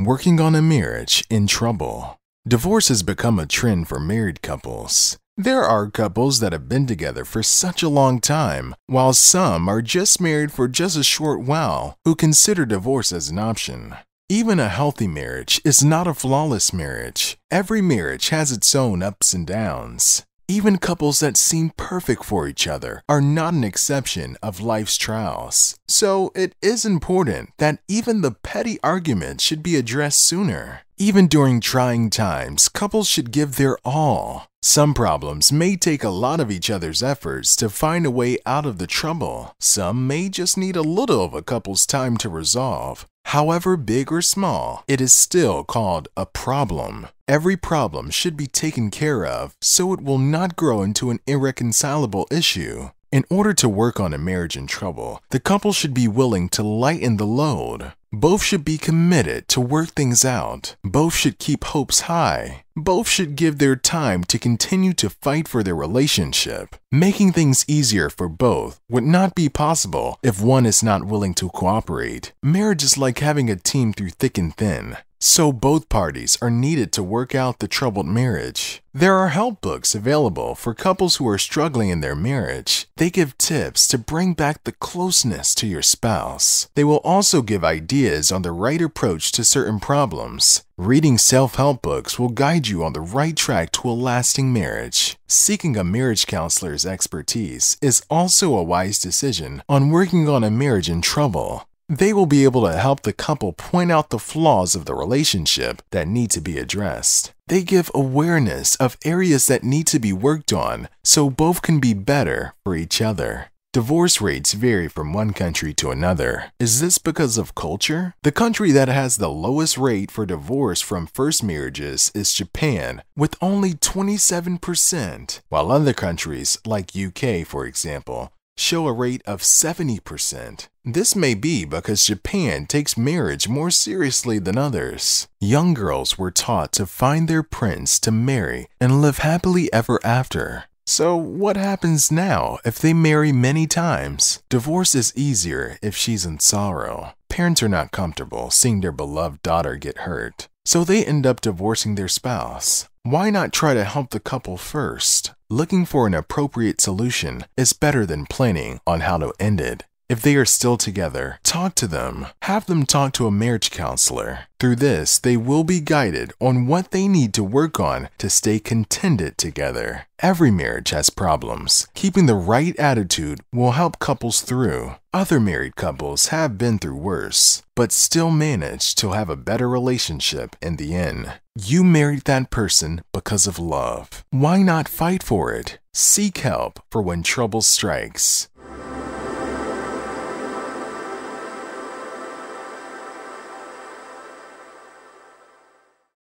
Working on a marriage in trouble. Divorce has become a trend for married couples. There are couples that have been together for such a long time, while some are just married for just a short while who consider divorce as an option. Even a healthy marriage is not a flawless marriage. Every marriage has its own ups and downs. Even couples that seem perfect for each other are not an exception of life's trials. So it is important that even the petty arguments should be addressed sooner. Even during trying times, couples should give their all. Some problems may take a lot of each other's efforts to find a way out of the trouble. Some may just need a little of a couple's time to resolve. However big or small, it is still called a problem. Every problem should be taken care of so it will not grow into an irreconcilable issue. In order to work on a marriage in trouble, the couple should be willing to lighten the load. Both should be committed to work things out. Both should keep hopes high. Both should give their time to continue to fight for their relationship. Making things easier for both would not be possible if one is not willing to cooperate. Marriage is like having a team through thick and thin so both parties are needed to work out the troubled marriage. There are help books available for couples who are struggling in their marriage. They give tips to bring back the closeness to your spouse. They will also give ideas on the right approach to certain problems. Reading self-help books will guide you on the right track to a lasting marriage. Seeking a marriage counselor's expertise is also a wise decision on working on a marriage in trouble. They will be able to help the couple point out the flaws of the relationship that need to be addressed. They give awareness of areas that need to be worked on so both can be better for each other. Divorce rates vary from one country to another. Is this because of culture? The country that has the lowest rate for divorce from first marriages is Japan, with only 27%, while other countries, like UK for example, show a rate of 70%. This may be because Japan takes marriage more seriously than others. Young girls were taught to find their prince to marry and live happily ever after. So, what happens now if they marry many times? Divorce is easier if she's in sorrow. Parents are not comfortable seeing their beloved daughter get hurt. So they end up divorcing their spouse. Why not try to help the couple first? Looking for an appropriate solution is better than planning on how to end it. If they are still together, talk to them. Have them talk to a marriage counselor. Through this, they will be guided on what they need to work on to stay contented together. Every marriage has problems. Keeping the right attitude will help couples through. Other married couples have been through worse, but still manage to have a better relationship in the end. You married that person because of love. Why not fight for it? Seek help for when trouble strikes.